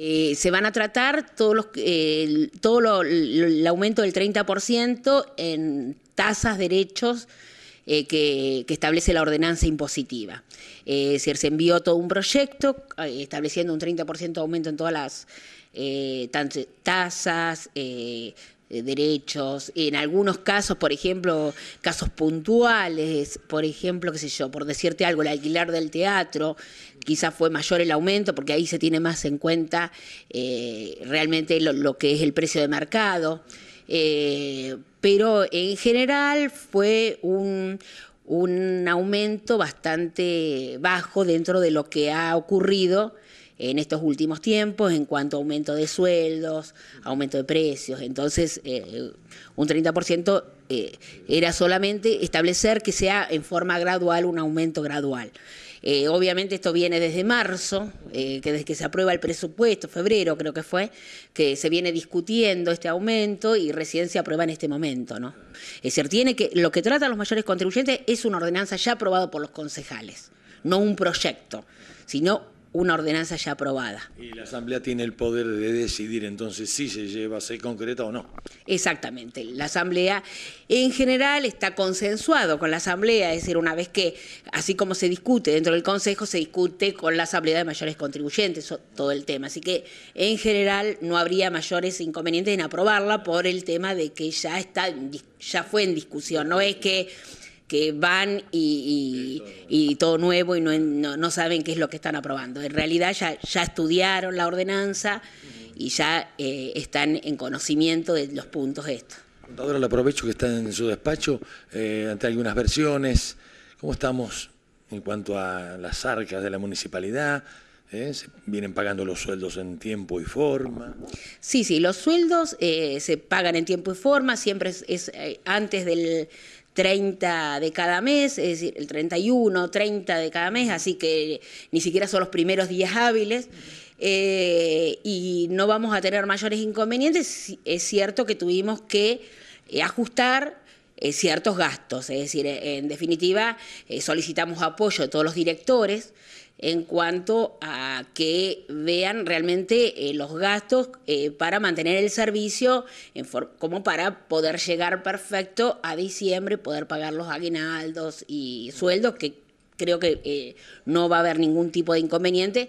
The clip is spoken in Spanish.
Eh, se van a tratar todos los, todo el aumento del 30% en tasas, derechos eh, que, que, establece la ordenanza impositiva. Eh, es decir, se envió todo un proyecto estableciendo un 30% de aumento en todas las tasas, eh, derechos, en algunos casos, por ejemplo, casos puntuales, por ejemplo, qué sé yo, por decirte algo, el alquiler del teatro, quizás fue mayor el aumento porque ahí se tiene más en cuenta eh, realmente lo, que es el precio de mercado, eh, pero en general fue un aumento bastante bajo dentro de lo que ha ocurrido en estos últimos tiempos en cuanto a aumento de sueldos, aumento de precios. Entonces, eh, un 30% eh, era solamente establecer que sea en forma gradual un aumento gradual. Eh, obviamente esto viene desde marzo, que desde que se aprueba el presupuesto, febrero creo que fue, que se viene discutiendo este aumento y recién se aprueba en este momento, ¿no? Es decir, tiene que, lo que trata los mayores contribuyentes es una ordenanza ya aprobada por los concejales, no un proyecto, sino una ordenanza ya aprobada. Y la Asamblea tiene el poder de decidir entonces si se lleva, a ser concreta o no. Exactamente. La Asamblea en general está consensuado con la Asamblea, es decir, una vez que, así como se discute dentro del Consejo, se discute con la Asamblea de mayores contribuyentes todo el tema. Así que en general no habría mayores inconvenientes en aprobarla por el tema de que ya, está, ya fue en discusión. No es que que van y, todo nuevo y no, saben qué es lo que están aprobando. En realidad ya, ya estudiaron la ordenanza y ya eh, están en conocimiento de los puntos estos. Contadora, le aprovecho que está en su despacho eh, ante algunas versiones. ¿Cómo estamos en cuanto a las arcas de la municipalidad? ¿eh? vienen pagando los sueldos en tiempo y forma? Sí, sí, los sueldos eh, se pagan en tiempo y forma, siempre es, eh, antes del 30 de cada mes, es decir, el 31, 30 de cada mes, así que ni siquiera son los primeros días hábiles. y no vamos a tener mayores inconvenientes. Es cierto que tuvimos que ajustar eh, ciertos gastos. Es decir, eh, en definitiva, eh, solicitamos apoyo de todos los directores en cuanto a que vean realmente los gastos para mantener el servicio, como para poder llegar perfecto a diciembre, poder pagar los aguinaldos y sueldos, que creo que no va a haber ningún tipo de inconveniente.